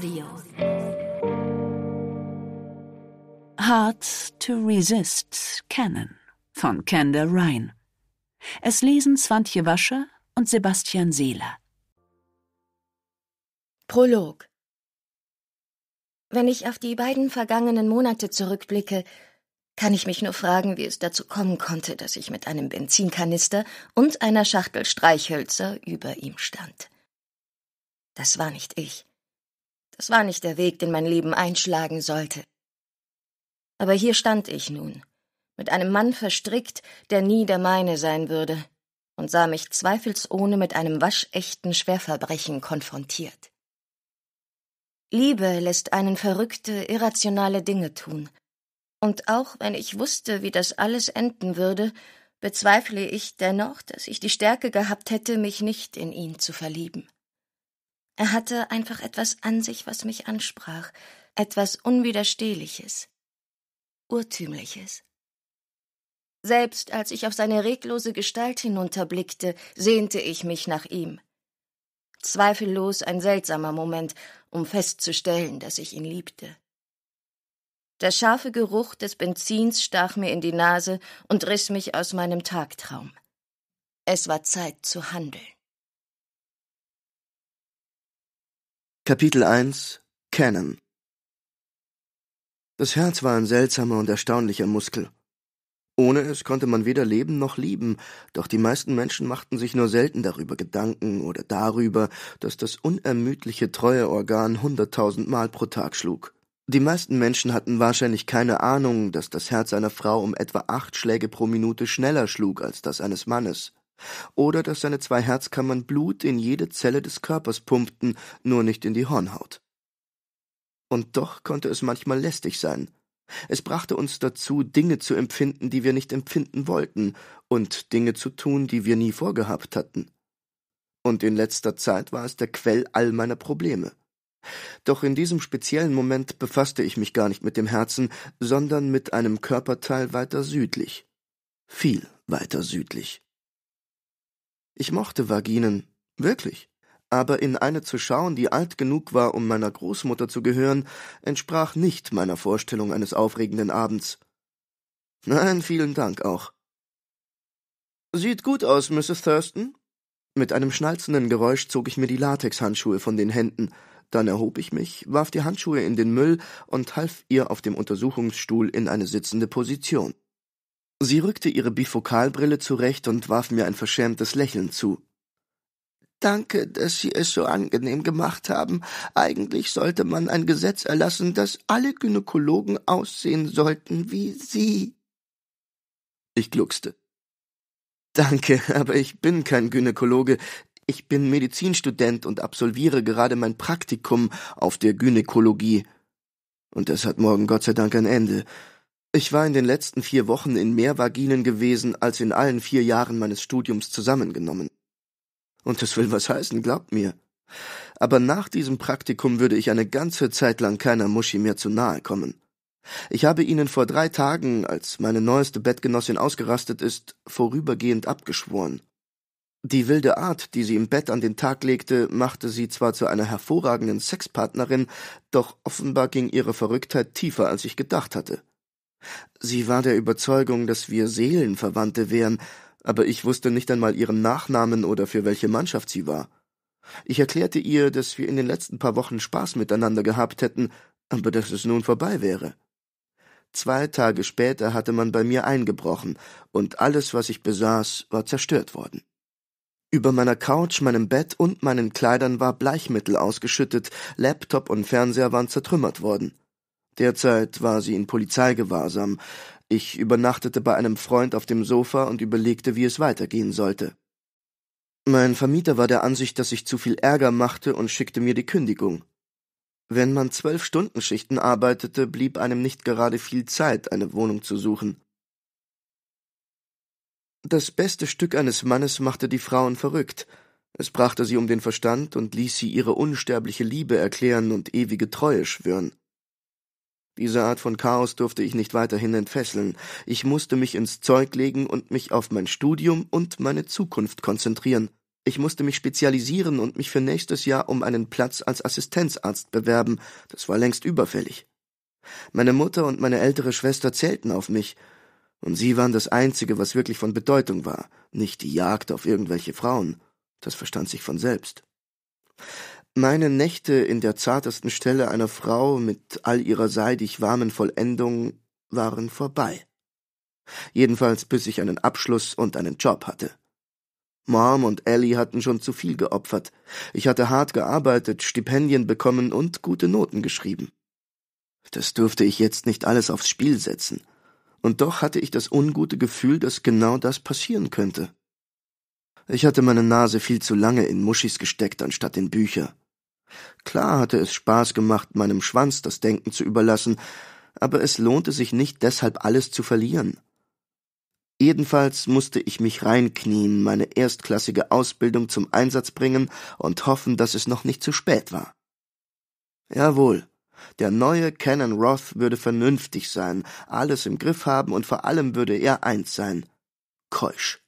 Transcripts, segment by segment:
Audio. Hard to Resist Canon von Kanda Ryan. Es lesen Swantje Wascher und Sebastian Seeler. Prolog Wenn ich auf die beiden vergangenen Monate zurückblicke, kann ich mich nur fragen, wie es dazu kommen konnte, dass ich mit einem Benzinkanister und einer Schachtel Streichhölzer über ihm stand. Das war nicht ich. Das war nicht der Weg, den mein Leben einschlagen sollte. Aber hier stand ich nun, mit einem Mann verstrickt, der nie der meine sein würde, und sah mich zweifelsohne mit einem waschechten Schwerverbrechen konfrontiert. Liebe lässt einen verrückte, irrationale Dinge tun. Und auch wenn ich wusste, wie das alles enden würde, bezweifle ich dennoch, dass ich die Stärke gehabt hätte, mich nicht in ihn zu verlieben. Er hatte einfach etwas an sich, was mich ansprach, etwas Unwiderstehliches, Urtümliches. Selbst als ich auf seine reglose Gestalt hinunterblickte, sehnte ich mich nach ihm. Zweifellos ein seltsamer Moment, um festzustellen, dass ich ihn liebte. Der scharfe Geruch des Benzins stach mir in die Nase und riss mich aus meinem Tagtraum. Es war Zeit zu handeln. Kapitel 1 Cannon Das Herz war ein seltsamer und erstaunlicher Muskel. Ohne es konnte man weder leben noch lieben, doch die meisten Menschen machten sich nur selten darüber Gedanken oder darüber, dass das unermüdliche treue Organ hunderttausendmal pro Tag schlug. Die meisten Menschen hatten wahrscheinlich keine Ahnung, dass das Herz einer Frau um etwa acht Schläge pro Minute schneller schlug als das eines Mannes oder dass seine zwei Herzkammern Blut in jede Zelle des Körpers pumpten, nur nicht in die Hornhaut. Und doch konnte es manchmal lästig sein. Es brachte uns dazu, Dinge zu empfinden, die wir nicht empfinden wollten, und Dinge zu tun, die wir nie vorgehabt hatten. Und in letzter Zeit war es der Quell all meiner Probleme. Doch in diesem speziellen Moment befasste ich mich gar nicht mit dem Herzen, sondern mit einem Körperteil weiter südlich. Viel weiter südlich. Ich mochte Vaginen, wirklich. Aber in eine zu schauen, die alt genug war, um meiner Großmutter zu gehören, entsprach nicht meiner Vorstellung eines aufregenden Abends. Nein, vielen Dank auch. Sieht gut aus, Mrs. Thurston. Mit einem schnalzenden Geräusch zog ich mir die Latexhandschuhe von den Händen, dann erhob ich mich, warf die Handschuhe in den Müll und half ihr auf dem Untersuchungsstuhl in eine sitzende Position. Sie rückte ihre Bifokalbrille zurecht und warf mir ein verschämtes Lächeln zu. Danke, dass Sie es so angenehm gemacht haben. Eigentlich sollte man ein Gesetz erlassen, dass alle Gynäkologen aussehen sollten wie Sie. Ich gluckste. Danke, aber ich bin kein Gynäkologe. Ich bin Medizinstudent und absolviere gerade mein Praktikum auf der Gynäkologie. Und das hat morgen Gott sei Dank ein Ende. Ich war in den letzten vier Wochen in mehr Vaginen gewesen als in allen vier Jahren meines Studiums zusammengenommen. Und das will was heißen, glaubt mir. Aber nach diesem Praktikum würde ich eine ganze Zeit lang keiner Muschi mehr zu nahe kommen. Ich habe ihnen vor drei Tagen, als meine neueste Bettgenossin ausgerastet ist, vorübergehend abgeschworen. Die wilde Art, die sie im Bett an den Tag legte, machte sie zwar zu einer hervorragenden Sexpartnerin, doch offenbar ging ihre Verrücktheit tiefer, als ich gedacht hatte. Sie war der Überzeugung, dass wir Seelenverwandte wären, aber ich wusste nicht einmal ihren Nachnamen oder für welche Mannschaft sie war. Ich erklärte ihr, dass wir in den letzten paar Wochen Spaß miteinander gehabt hätten, aber dass es nun vorbei wäre. Zwei Tage später hatte man bei mir eingebrochen, und alles, was ich besaß, war zerstört worden. Über meiner Couch, meinem Bett und meinen Kleidern war Bleichmittel ausgeschüttet, Laptop und Fernseher waren zertrümmert worden. Derzeit war sie in Polizeigewahrsam. Ich übernachtete bei einem Freund auf dem Sofa und überlegte, wie es weitergehen sollte. Mein Vermieter war der Ansicht, dass ich zu viel Ärger machte und schickte mir die Kündigung. Wenn man zwölf Stunden Schichten arbeitete, blieb einem nicht gerade viel Zeit, eine Wohnung zu suchen. Das beste Stück eines Mannes machte die Frauen verrückt. Es brachte sie um den Verstand und ließ sie ihre unsterbliche Liebe erklären und ewige Treue schwören. Diese Art von Chaos durfte ich nicht weiterhin entfesseln. Ich musste mich ins Zeug legen und mich auf mein Studium und meine Zukunft konzentrieren. Ich musste mich spezialisieren und mich für nächstes Jahr um einen Platz als Assistenzarzt bewerben. Das war längst überfällig. Meine Mutter und meine ältere Schwester zählten auf mich. Und sie waren das Einzige, was wirklich von Bedeutung war. Nicht die Jagd auf irgendwelche Frauen. Das verstand sich von selbst. Meine Nächte in der zartesten Stelle einer Frau mit all ihrer seidig warmen Vollendung waren vorbei. Jedenfalls bis ich einen Abschluss und einen Job hatte. Mom und Ellie hatten schon zu viel geopfert. Ich hatte hart gearbeitet, Stipendien bekommen und gute Noten geschrieben. Das durfte ich jetzt nicht alles aufs Spiel setzen. Und doch hatte ich das ungute Gefühl, dass genau das passieren könnte. Ich hatte meine Nase viel zu lange in Muschis gesteckt anstatt in Bücher. Klar hatte es Spaß gemacht, meinem Schwanz das Denken zu überlassen, aber es lohnte sich nicht deshalb alles zu verlieren. Jedenfalls musste ich mich reinknien, meine erstklassige Ausbildung zum Einsatz bringen und hoffen, dass es noch nicht zu spät war. Jawohl, der neue Canon Roth würde vernünftig sein, alles im Griff haben und vor allem würde er eins sein. Keusch.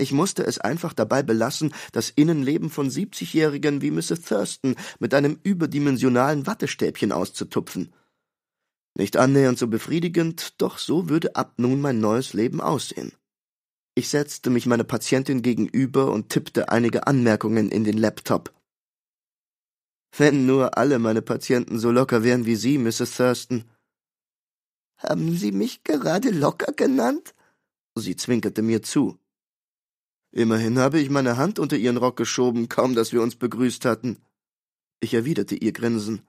Ich musste es einfach dabei belassen, das Innenleben von Siebzigjährigen wie Mrs. Thurston mit einem überdimensionalen Wattestäbchen auszutupfen. Nicht annähernd so befriedigend, doch so würde ab nun mein neues Leben aussehen. Ich setzte mich meiner Patientin gegenüber und tippte einige Anmerkungen in den Laptop. Wenn nur alle meine Patienten so locker wären wie Sie, Mrs. Thurston. Haben Sie mich gerade locker genannt? Sie zwinkerte mir zu. Immerhin habe ich meine Hand unter ihren Rock geschoben, kaum dass wir uns begrüßt hatten. Ich erwiderte ihr Grinsen.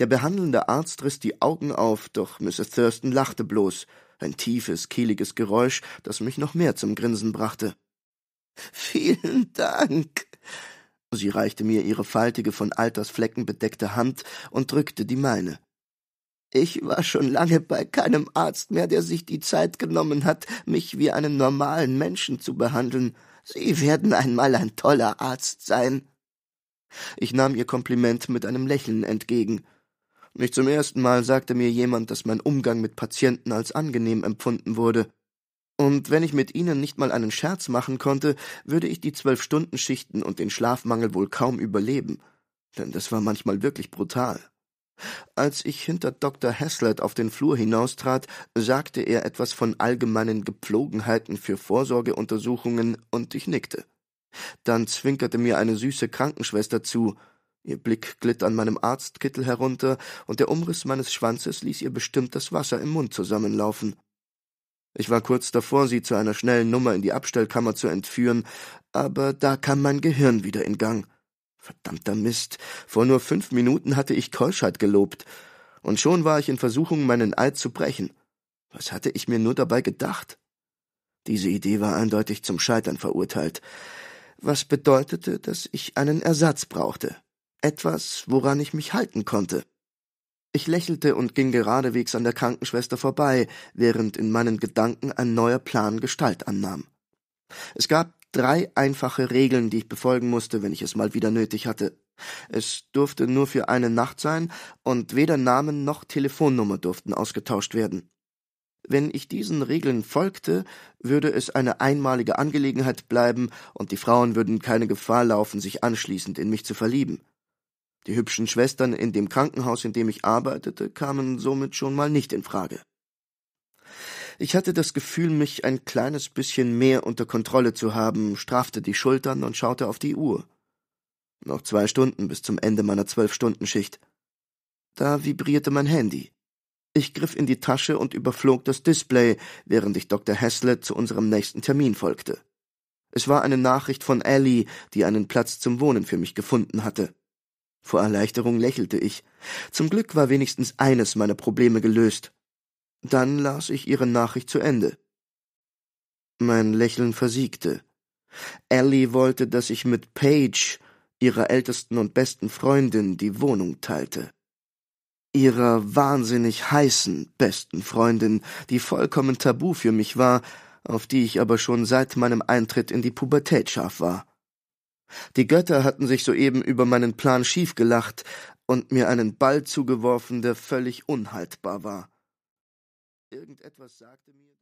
Der behandelnde Arzt riss die Augen auf, doch Mrs. Thurston lachte bloß, ein tiefes, kehliges Geräusch, das mich noch mehr zum Grinsen brachte. Vielen Dank. Sie reichte mir ihre faltige, von Altersflecken bedeckte Hand und drückte die meine. Ich war schon lange bei keinem Arzt mehr, der sich die Zeit genommen hat, mich wie einen normalen Menschen zu behandeln. Sie werden einmal ein toller Arzt sein. Ich nahm ihr Kompliment mit einem Lächeln entgegen. Nicht zum ersten Mal sagte mir jemand, dass mein Umgang mit Patienten als angenehm empfunden wurde. Und wenn ich mit ihnen nicht mal einen Scherz machen konnte, würde ich die Zwölf-Stunden-Schichten und den Schlafmangel wohl kaum überleben. Denn das war manchmal wirklich brutal. Als ich hinter Dr. Haslet auf den Flur hinaustrat, sagte er etwas von allgemeinen Gepflogenheiten für Vorsorgeuntersuchungen und ich nickte. Dann zwinkerte mir eine süße Krankenschwester zu. Ihr Blick glitt an meinem Arztkittel herunter und der Umriss meines Schwanzes ließ ihr bestimmt das Wasser im Mund zusammenlaufen. Ich war kurz davor, sie zu einer schnellen Nummer in die Abstellkammer zu entführen, aber da kam mein Gehirn wieder in Gang. Verdammter Mist. Vor nur fünf Minuten hatte ich Keuschheit gelobt. Und schon war ich in Versuchung, meinen Eid zu brechen. Was hatte ich mir nur dabei gedacht? Diese Idee war eindeutig zum Scheitern verurteilt. Was bedeutete, dass ich einen Ersatz brauchte. Etwas, woran ich mich halten konnte. Ich lächelte und ging geradewegs an der Krankenschwester vorbei, während in meinen Gedanken ein neuer Plan Gestalt annahm. Es gab Drei einfache Regeln, die ich befolgen musste, wenn ich es mal wieder nötig hatte. Es durfte nur für eine Nacht sein, und weder Namen noch Telefonnummer durften ausgetauscht werden. Wenn ich diesen Regeln folgte, würde es eine einmalige Angelegenheit bleiben, und die Frauen würden keine Gefahr laufen, sich anschließend in mich zu verlieben. Die hübschen Schwestern in dem Krankenhaus, in dem ich arbeitete, kamen somit schon mal nicht in Frage. Ich hatte das Gefühl, mich ein kleines bisschen mehr unter Kontrolle zu haben, strafte die Schultern und schaute auf die Uhr. Noch zwei Stunden bis zum Ende meiner Zwölf-Stunden-Schicht. Da vibrierte mein Handy. Ich griff in die Tasche und überflog das Display, während ich Dr. Haslett zu unserem nächsten Termin folgte. Es war eine Nachricht von Ellie, die einen Platz zum Wohnen für mich gefunden hatte. Vor Erleichterung lächelte ich. Zum Glück war wenigstens eines meiner Probleme gelöst. Dann las ich ihre Nachricht zu Ende. Mein Lächeln versiegte. Ellie wollte, dass ich mit Paige, ihrer ältesten und besten Freundin, die Wohnung teilte. Ihrer wahnsinnig heißen besten Freundin, die vollkommen tabu für mich war, auf die ich aber schon seit meinem Eintritt in die Pubertät scharf war. Die Götter hatten sich soeben über meinen Plan schiefgelacht und mir einen Ball zugeworfen, der völlig unhaltbar war. Irgendetwas sagte mir,